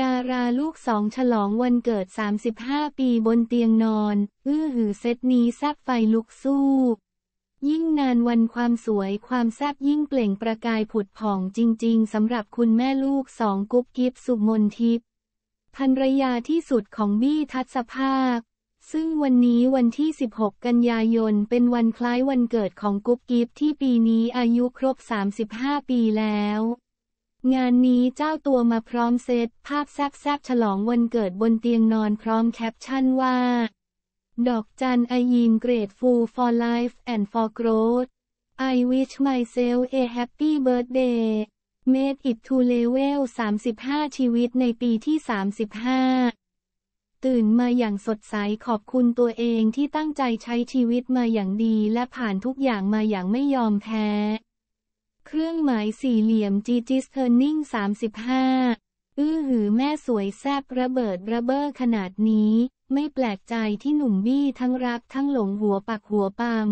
ดาราลูกสองฉลองวันเกิด 35 ปีบนเตียงนอน อื้อหือเซตนี้แซบไฟลุกสู้ ยิ่งนานวันความสวยความแซบยิ่งเปล่งประกายผุดผ่องจริงๆสำหรับคุณแม่ลูกสองกุ๊บกิฟสุมนทิพย์ภรรยาที่สุดของบี้ทัศภาค ซึ่งวันนี้วันที่ 16 กันยายน เป็นวันคล้ายวันเกิดของกุ๊บกิฟที่ปีนี้อายุครบ 35 ปีแล้วงานนี้เจ้าตัวมาพร้อมเซตภาพแซบๆฉลองวันเกิดบนเตียงนอนพร้อมแคปชั่นว่า ดอกจันไอยินเกรดฟู for life and for growth I wish myself a happy birthday made it to level 35 ชีวิตในปีที่ 35 ตื่นมาอย่างสดใสขอบคุณตัวเองที่ตั้งใจใช้ชีวิตมาอย่างดีและผ่านทุกอย่างมาอย่างไม่ยอมแพ้เครื่องหมายสี่เหลี่ยมจีจิสเทอร์นิ่ง้า อื้อหือแม่สวยแซบระเบิดระเบ้อขนาดนี้ ไม่แปลกใจที่หนุ่มบี้ทั้งรักทั้งหลงหัวปักหัวปัม